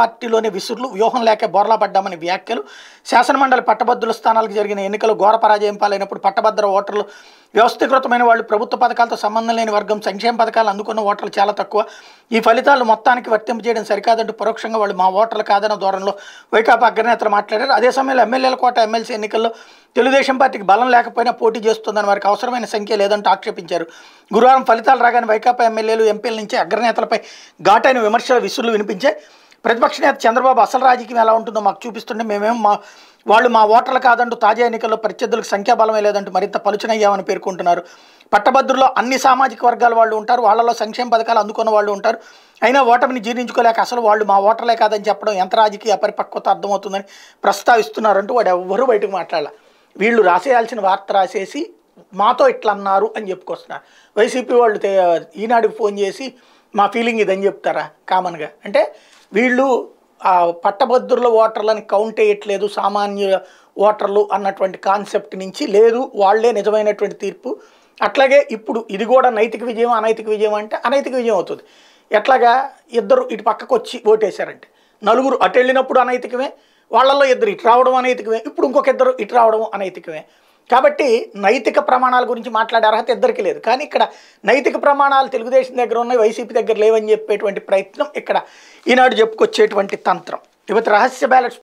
పార్టీలోని విసురులు వ్యూహం లేక బోర్లాపడ్డామని వ్యాఖ్యలు శాసనమండలి పట్టభద్రుల స్థానాలకు జరిగిన ఎన్నికలు ఘోర పరాజయం పాలైనప్పుడు పట్టభద్ర ఓటర్లు వ్యవస్థీకృతమైన వాళ్ళు ప్రభుత్వ పథకాలతో సంబంధం లేని వర్గం సంక్షేమ పథకాలు అందుకున్న ఓటర్లు చాలా తక్కువ ఈ ఫలితాలు మొత్తానికి వర్తింపజేయడం సరికాదంటూ పరోక్షంగా వాళ్ళు మా ఓటర్లు కాదన్న ధోరణిలో వైకాపా అగ్రనేతలు మాట్లాడారు అదే సమయంలో ఎమ్మెల్యేల కోట ఎమ్మెల్సీ ఎన్నికల్లో తెలుగుదేశం పార్టీకి బలం లేకపోయినా పోటీ చేస్తుందని వారికి అవసరమైన సంఖ్య లేదంటూ ఆక్షేపించారు గురువారం ఫలితాలు రాగానే వైకాపా ఎమ్మెల్యేలు ఎంపీల నుంచి అగ్రనేతలపై ఘాటైన విమర్శలు విసురులు వినిపించాయి ప్రతిపక్ష నేత చంద్రబాబు అసలు రాజకీయం ఎలా ఉంటుందో మాకు చూపిస్తుంటే మేమేం మా వాళ్ళు మా ఓటర్లు కాదంటూ తాజా ఎన్నికల్లో ప్రత్యర్థులకు సంఖ్యాబలమే లేదంటూ మరింత పలుచనయ్యామని పేర్కొంటున్నారు పట్టభద్రుల్లో అన్ని సామాజిక వర్గాల వాళ్ళు ఉంటారు వాళ్ళలో సంక్షేమ పథకాలు అందుకున్న వాళ్ళు ఉంటారు అయినా ఓటమిని జీర్ణించుకోలేక అసలు వాళ్ళు మా ఓటర్లే కాదని చెప్పడం ఎంత రాజకీయ అపరిపక్వత అర్థమవుతుందని ప్రస్తావిస్తున్నారంటూ వాడు ఎవ్వరూ బయటకు మాట్లాడాల వీళ్ళు రాసేయాల్సిన వార్త రాసేసి మాతో ఇట్లా అన్నారు అని చెప్పుకొస్తున్నారు వైసీపీ వాళ్ళు ఈనాడుకు ఫోన్ చేసి మా ఫీలింగ్ ఇదని చెప్తారా కామన్గా అంటే వీళ్ళు ఆ పట్టభద్రుల ఓటర్లను కౌంట్ వేయట్లేదు సామాన్య ఓటర్లు అన్నటువంటి కాన్సెప్ట్ నుంచి లేదు వాళ్లే నిజమైనటువంటి తీర్పు అట్లాగే ఇప్పుడు ఇది కూడా నైతిక విజయం అనైతిక విజయం అంటే అనైతిక విజయం అవుతుంది ఎట్లాగా ఇద్దరు ఇటు పక్కకు వచ్చి ఓటేశారంటే నలుగురు అటు వెళ్ళినప్పుడు అనైతికమే వాళ్ళల్లో ఇద్దరు ఇటు రావడం అనైతికమే ఇప్పుడు ఇంకొక ఇద్దరు ఇటు రావడం అనైతికమే కాబట్టి నైతిక ప్రమాణాల గురించి మాట్లాడే అర్హత ఇద్దరికి లేదు కానీ ఇక్కడ నైతిక ప్రమాణాలు తెలుగుదేశం దగ్గర ఉన్నాయి వైసీపీ దగ్గర లేవని చెప్పేటువంటి ప్రయత్నం ఇక్కడ ఈనాడు చెప్పుకొచ్చేటువంటి తంత్రం ఇవత రహస్య బ్యాలెట్స్